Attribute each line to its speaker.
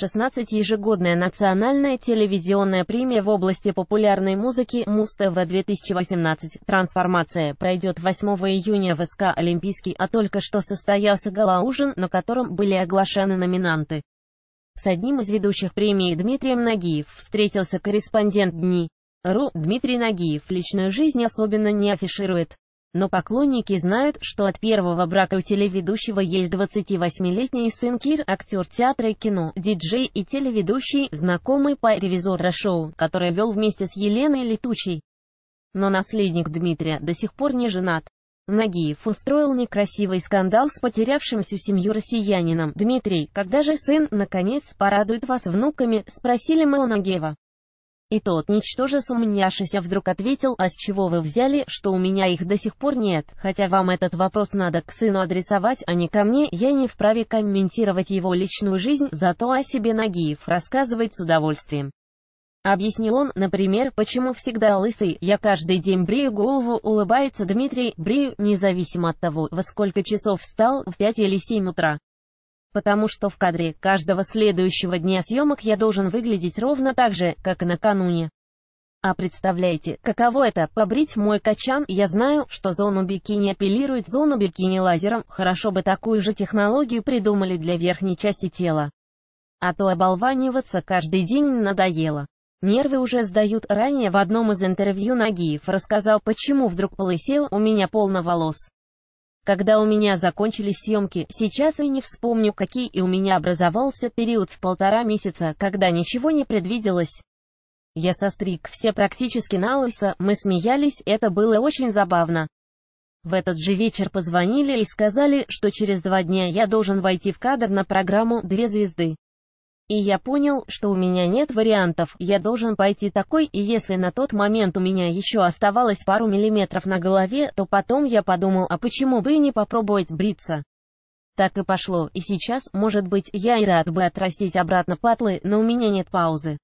Speaker 1: 16 ежегодная национальная телевизионная премия в области популярной музыки Муз-ТВ 2018. Трансформация пройдет 8 июня в СК Олимпийский, а только что состоялся гала-ужин, на котором были оглашены номинанты. С одним из ведущих премии Дмитрием Нагиев встретился корреспондент Дни.ру Дмитрий Нагиев личную жизнь особенно не афиширует. Но поклонники знают, что от первого брака у телеведущего есть 28-летний сын Кир, актер театра и кино, диджей и телеведущий, знакомый по ревизора шоу, который вел вместе с Еленой Летучей. Но наследник Дмитрия до сих пор не женат. Нагиев устроил некрасивый скандал с потерявшим всю семью россиянином. «Дмитрий, когда же сын, наконец, порадует вас внуками?» – спросили мы у Нагиева. И тот, ничтоже сумняшися, вдруг ответил, «А с чего вы взяли, что у меня их до сих пор нет? Хотя вам этот вопрос надо к сыну адресовать, а не ко мне, я не вправе комментировать его личную жизнь, зато о себе Нагиев рассказывает с удовольствием». Объяснил он, например, почему всегда лысый, я каждый день брею голову, улыбается Дмитрий, брею, независимо от того, во сколько часов встал, в 5 или 7 утра потому что в кадре каждого следующего дня съемок я должен выглядеть ровно так же, как и накануне. А представляете, каково это, побрить мой качан, я знаю, что зону бикини апеллирует зону бикини лазером, хорошо бы такую же технологию придумали для верхней части тела. А то оболваниваться каждый день надоело. Нервы уже сдают. Ранее в одном из интервью Нагиев рассказал, почему вдруг полысел, у меня полно волос. Когда у меня закончились съемки, сейчас и не вспомню, какие и у меня образовался период в полтора месяца, когда ничего не предвиделось. Я состриг все практически на лысо, мы смеялись, это было очень забавно. В этот же вечер позвонили и сказали, что через два дня я должен войти в кадр на программу «Две звезды». И я понял, что у меня нет вариантов, я должен пойти такой, и если на тот момент у меня еще оставалось пару миллиметров на голове, то потом я подумал, а почему бы и не попробовать бриться. Так и пошло, и сейчас, может быть, я и рад бы отрастить обратно патлы, но у меня нет паузы.